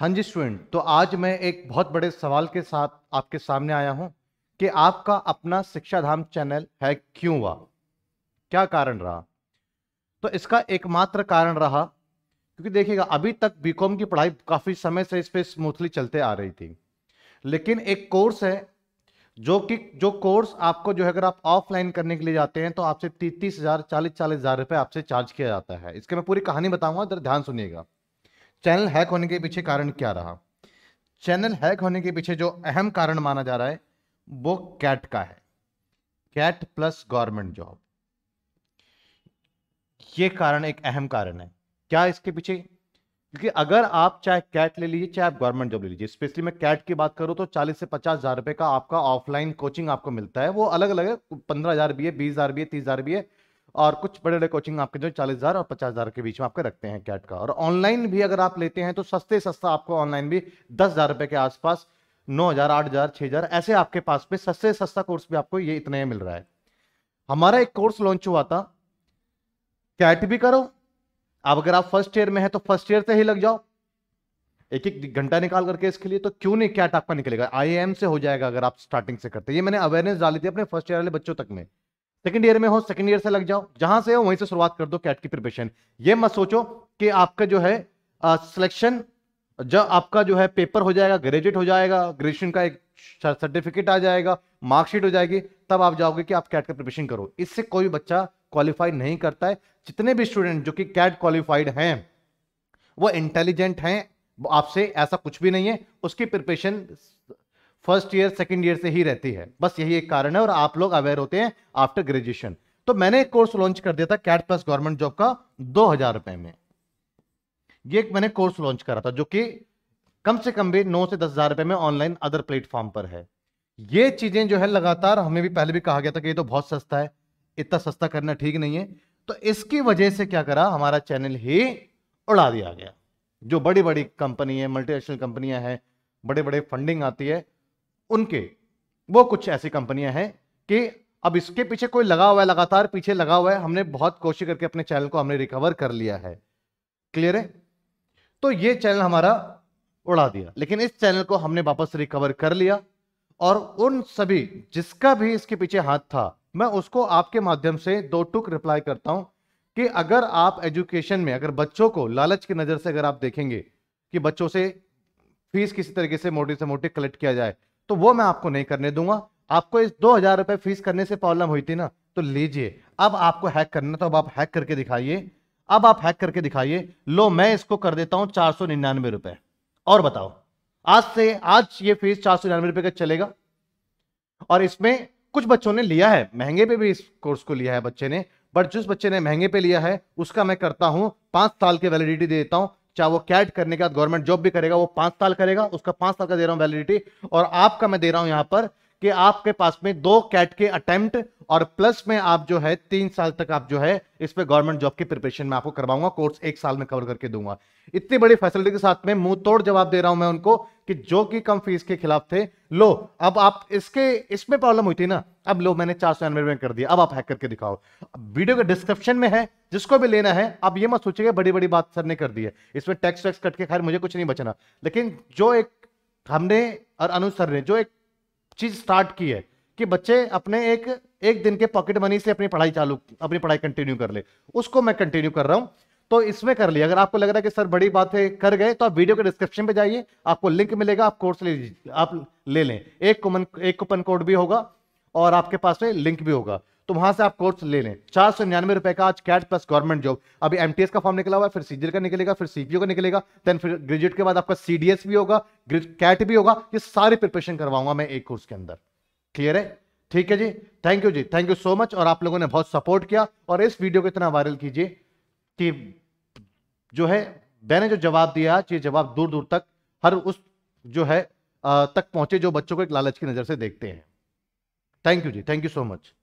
हाँ जी स्टूडेंट तो आज मैं एक बहुत बड़े सवाल के साथ आपके सामने आया हूं कि आपका अपना शिक्षा धाम चैनल है क्यों हुआ क्या कारण रहा तो इसका एकमात्र कारण रहा क्योंकि देखिएगा अभी तक बीकॉम की पढ़ाई काफ़ी समय से इस पर स्मूथली चलते आ रही थी लेकिन एक कोर्स है जो कि जो कोर्स आपको जो है अगर आप ऑफलाइन करने के लिए जाते हैं तो आपसे तीस तीस हज़ार चालीस चालीस हज़ार रुपये आपसे चार्ज किया जाता है इसके मैं पूरी कहानी बताऊंगा ध्यान सुनिएगा चैनल हैक होने के पीछे कारण क्या रहा चैनल हैक होने के पीछे जो अहम कारण माना जा रहा है वो कैट का है कैट प्लस गवर्नमेंट जॉब ये कारण एक अहम कारण है क्या इसके पीछे क्योंकि अगर आप चाहे कैट ले लीजिए चाहे आप गवर्नमेंट जॉब ले लीजिए स्पेशली मैं कैट की बात करूं तो चालीस से पचास हजार रुपए का आपका ऑफलाइन कोचिंग आपको मिलता है वो अलग अलग है पंद्रह हजार भी है बीस हजार भी है तीस हजार भी है और कुछ बड़े बड़े कोचिंग आपके जो चालीस हजार और पचास हजार के बीच में आपके रखते हैं कैट का और ऑनलाइन भी अगर आप लेते हैं तो सस्ते सस्ता आपको ऑनलाइन भी दस हजार रुपए के आसपास नौ हजार आठ हजार छह हजार ऐसे आपके पास पे सस्ते सस्ता कोर्स भी आपको ये इतने मिल रहा है हमारा एक कोर्स लॉन्च हुआ था कैट भी करो अब अगर आप फर्स्ट ईयर में है तो फर्स्ट ईयर से ही लग जाओ एक एक घंटा निकाल करके इसके लिए तो क्यों नहीं कैट आपका निकलेगा आई से हो जाएगा अगर आप स्टार्टिंग से करते ये मैंने अवेयरनेस डाली थी अपने फर्स्ट ईयर वाले बच्चों तक में सेकेंड ईयर में हो सेकेंड ईयर से लग जाओ जहां से हो वहीं से शुरुआत कर दो कैट की प्रिपरेशन ये मत सोचो कि आपका जो है सिलेक्शन जब आपका जो है पेपर हो जाएगा ग्रेजुएट हो जाएगा ग्रेजुएशन का एक सर्टिफिकेट आ जाएगा मार्कशीट हो जाएगी तब आप जाओगे कि आप कैट का प्रिपरेशन करो इससे कोई बच्चा क्वालिफाई नहीं करता है जितने भी स्टूडेंट जो कि कैट क्वालिफाइड हैं वो इंटेलिजेंट हैं आपसे ऐसा कुछ भी नहीं है उसकी preparation first year second year से ही रहती है बस यही एक कारण है और आप लोग अवेयर होते हैं आफ्टर ग्रेजुएशन तो मैंने एक कोर्स लॉन्च कर दिया था कैट प्लस गवर्नमेंट जॉब का दो हजार रुपए में ये एक मैंने कोर्स लॉन्च करा था जो कि कम से कम भी नौ से दस हजार रुपए में ऑनलाइन अदर प्लेटफॉर्म पर है ये चीजें जो है लगातार हमें भी पहले भी कहा गया था कि ये तो बहुत सस्ता है इतना सस्ता करना ठीक नहीं है तो इसकी वजह से क्या करा हमारा चैनल ही उड़ा दिया गया जो बड़ी बड़ी कंपनी है मल्टीनेशनल कंपनियां हैं बड़े बड़े फंडिंग आती है उनके वो कुछ ऐसी कंपनियां हैं कि अब इसके पीछे कोई लगा हुआ है लगातार पीछे लगा हुआ है हमने बहुत कोशिश करके अपने चैनल को हमने रिकवर कर लिया है क्लियर है तो ये चैनल हमारा उड़ा दिया लेकिन इस चैनल को हमने वापस रिकवर कर लिया और उन सभी जिसका भी इसके पीछे हाथ था मैं उसको आपके माध्यम से दो टुक रिप्लाई करता हूं कि अगर आप एजुकेशन में अगर बच्चों को लालच की नज़र से अगर आप देखेंगे कि बच्चों से फीस किसी तरीके से मोटी से मोटी कलेक्ट किया जाए तो वो मैं आपको नहीं करने दूंगा आपको इस दो हजार रुपए फीस करने से प्रॉब्लम हुई थी ना तो लीजिए अब आपको हैक करना तो अब आप हैक करके दिखाइए अब आप हैक करके दिखाइए लो मैं इसको कर देता हूं चार सौ निन्यानवे रुपए और बताओ आज से आज ये फीस चार सौ निन्यानवे रुपए का चलेगा और इसमें कुछ बच्चों ने लिया है महंगे पे भी इस कोर्स को लिया है बच्चे ने बट जिस बच्चे ने महंगे पे लिया है उसका मैं करता हूं पांच साल की वैलिडिटी दे देता हूं चाहे वो कैट करने के बाद गवर्नमेंट जॉब भी करेगा वो पांच साल करेगा उसका पांच साल का दे रहा हूं वैलिडिटी और आपका मैं दे रहा हूं यहां पर कि आपके पास में दो कैट के अटेम्प्ट और प्लस में आप जो है तीन साल तक आप जो है इस पर गवर्नमेंट जॉब की प्रिपरेशन में आपको करवाऊंगा कोर्स एक साल में कवर करके दूंगा इतनी बड़ी फैसिलिटी के साथ में मुंह तोड़ जवाब दे रहा हूं मैं उनको कि जो कि कम फीस के खिलाफ थे लो अब आप इसके इसमें प्रॉब्लम हुई थी ना अब लो मैंने चार सौ में कर दिया अब आप हैक करके दिखाओ वीडियो के डिस्क्रिप्शन में है जिसको भी लेना है अब ये मत सोचिए बड़ी बड़ी बात सर ने कर दी है इसमें टैक्स वैक्स कट के खैर मुझे कुछ नहीं बचना लेकिन जो एक हमने और अनुज सर ने जो एक चीज स्टार्ट की है कि बच्चे अपने एक एक दिन के पॉकेट मनी से अपनी पढ़ाई चालू अपनी पढ़ाई कंटिन्यू कर ले उसको मैं कंटिन्यू कर रहा हूं तो इसमें कर लिया अगर आपको लग रहा है कि सर बड़ी है कर गए तो आप वीडियो के डिस्क्रिप्शन पे जाइए आपको लिंक मिलेगा आप कोर्स ले आप ले लें एक कूपन एक कूपन कोड भी होगा और आपके पास में लिंक भी होगा तो वहां से आप कोर्स ले लें चार सौ निन्यानवे रुपए का आज कैट प्लस गवर्नमेंट जॉब अभी एमटीएस का फॉर्म निकला हुआ है फिर सीजीएल का निकलेगा फिर सीपीओ का निकलेगा देन फिर ग्रेजुएट के बाद आपका सीडीएस भी होगा कैट भी होगा ये सारी प्रिपरेशन करवाऊंगा मैं एक कोर्स के अंदर क्लियर है ठीक है जी थैंक यू जी थैंक यू सो मच और आप लोगों ने बहुत सपोर्ट किया और इस वीडियो को इतना वायरल कीजिए कि जो है मैंने जो जवाब दिया आज ये जवाब दूर दूर तक हर उस जो है तक पहुंचे जो बच्चों को एक लालच की नज़र से देखते हैं थैंक यू जी थैंक यू सो मच